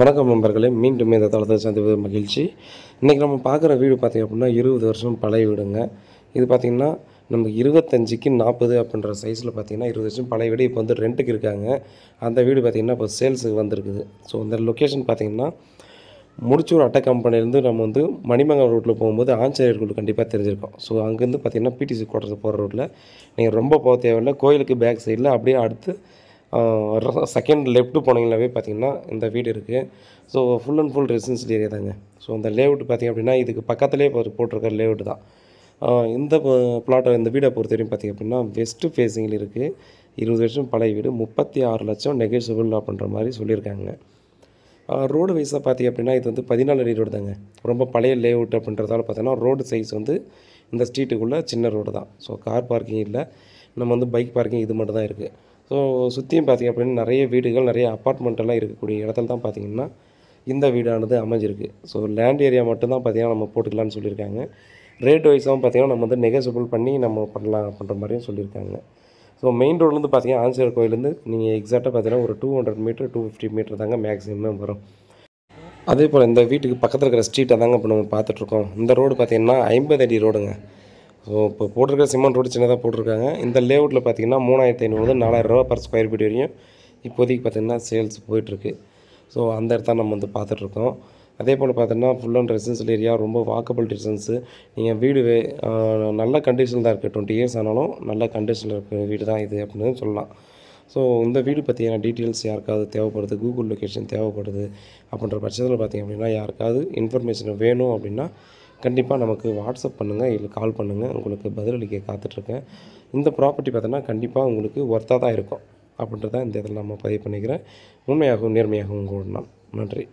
வணக்கம் நண்பர்களே மீண்டும் இந்த தளத்தை சந்திப்பது மகிழ்ச்சி இன்றைக்கி நம்ம பார்க்குற வீடு பார்த்திங்க அப்படின்னா இருபது வருஷம் பழைய வீடுங்க இது பார்த்திங்கன்னா நமக்கு இருபத்தஞ்சிக்கு நாற்பது அப்படின்ற சைஸில் பார்த்திங்கன்னா இருபது வருஷம் பழைய வீடு இப்போ வந்து ரெண்ட்டுக்கு இருக்காங்க அந்த வீடு பார்த்திங்கன்னா இப்போ சேல்ஸுக்கு வந்திருக்குது ஸோ அந்த லொக்கேஷன் பார்த்திங்கன்னா முடிச்சூர் அட்டை கம்பெனிலேருந்து நம்ம வந்து மணிமங்கலம் ரோட்டில் போகும்போது ஆஞ்சநேயர் கோவில் கண்டிப்பாக தெரிஞ்சிருக்கோம் ஸோ அங்கேருந்து பார்த்திங்கன்னா பிடிசி கோட்டருக்கு போகிற ரோட்டில் நீங்கள் ரொம்ப போக தேவையில்லை கோயிலுக்கு பேக் சைடில் அப்படியே அடுத்து செகண்ட் லெஃப்ட்டு போனீங்கனாவே பார்த்தீங்கன்னா இந்த வீடு இருக்குது so full and full residential area தாங்க ஸோ அந்த லேவுட் பார்த்திங்க அப்படின்னா இதுக்கு பக்கத்துலேயே போட்டிருக்க லேஅவுட் தான் இந்த பிளாட்டை இந்த வீடை பொறுத்த வரையும் பார்த்திங்க அப்படின்னா வெஸ்ட்டு ஃபேஸிங்கில் இருக்குது இருபது வருஷம் பழைய வீடு முப்பத்தி ஆறு லட்சம் நெகோசியபிள் அப்படின்ற மாதிரி சொல்லியிருக்காங்க ரோடு வைஸாக பார்த்திங்க அப்படின்னா இது வந்து பதினாலு அடி ரோடு தாங்க ரொம்ப பழைய லேவுட் அப்படின்றதால பார்த்தீங்கன்னா ரோடு சைஸ் வந்து இந்த ஸ்ட்ரீட்டுக்குள்ளே சின்ன ரோடு தான் ஸோ கார் பார்க்கிங் இல்லை நம்ம வந்து பைக் பார்க்கிங் இது மட்டும் தான் இருக்குது ஸோ சுற்றியும் பார்த்திங்க அப்படின்னா நிறைய வீடுகள் நிறைய அப்பார்ட்மெண்ட்டெல்லாம் இருக்கக்கூடிய இடத்துல தான் பார்த்திங்கன்னா இந்த வீடானது அமைஞ்சிருக்கு ஸோ லேண்ட் ஏரியா மட்டும்தான் பார்த்திங்கன்னா நம்ம போட்டுக்கலான்னு சொல்லியிருக்காங்க ரேட் வைஸாகவும் பார்த்திங்கன்னா நம்ம வந்து நெகசபிள் பண்ணி நம்ம பண்ணலாம் அப்படின்ற மாதிரியும் சொல்லியிருக்காங்க ஸோ மெயின் ரோட்லேருந்து பார்த்திங்கன்னா ஆஞ்சநேயர் கோயிலேருந்து நீங்கள் எக்ஸாக்டாக பார்த்திங்கன்னா ஒரு two hundred metre two fifty metre தாங்க மேக்ஸிமம் வரும் அதே போல் இந்த வீட்டுக்கு பக்கத்தில் இருக்கிற ஸ்ட்ரீட்டை தாங்க இப்போ நம்ம பார்த்துட்ருக்கோம் இந்த ரோடு பார்த்திங்கன்னா ஐம்பது அடி ரோடுங்க ஸோ இப்போ போட்டிருக்க சிமெண்ட் ரோடு சின்னதாக போட்டிருக்காங்க இந்த லேவுட்டில் பார்த்தீங்கன்னா மூணாயிரத்தி ஐநூறு நாலாயிரரூவா பர் ஸ்கொயர் ஃபீட் வரையும் இப்போதைக்கு பார்த்திங்கன்னா சேல்ஸ் போயிட்டுருக்கு ஸோ அந்த இடத்த நம்ம வந்து பார்த்துட்ருக்கோம் அதே போல் பார்த்தீங்கன்னா ஃபுல் அண்ட் ரெசிடென்ஷியல் ஏரியா ரொம்ப வாக்கபிள் டிஸ்டன்ஸு நீங்கள் வீடு நல்ல கண்டிஷனில் தான் இருக்குது டுவெண்ட்டி இயர்ஸ் ஆனாலும் நல்ல கண்டிஷனில் இருக்கிற வீடு தான் இது அப்படின்னு சொல்லலாம் ஸோ இந்த வீடு பார்த்திங்கன்னா டீட்டெயில்ஸ் யாருக்காவது தேவைப்படுது கூகுள் லொக்கேஷன் தேவைப்படுது அப்படின்ற பட்சத்தில் பார்த்திங்க அப்படின்னா யாருக்காவது இன்ஃபர்மேஷன் வேணும் அப்படின்னா கண்டிப்பாக நமக்கு வாட்ஸ்அப் பண்ணுங்கள் இல்லை கால் பண்ணுங்கள் உங்களுக்கு பதிலளிக்க காத்துட்ருக்கேன் இந்த ப்ராப்பர்ட்டி பார்த்தோன்னா கண்டிப்பாக உங்களுக்கு ஒர்த்தாக தான் இருக்கும் அப்படின்றத இந்த இதில் நம்ம பதிவு பண்ணிக்கிறேன் உண்மையாகவும் நேர்மையாகவும் கூட நன்றி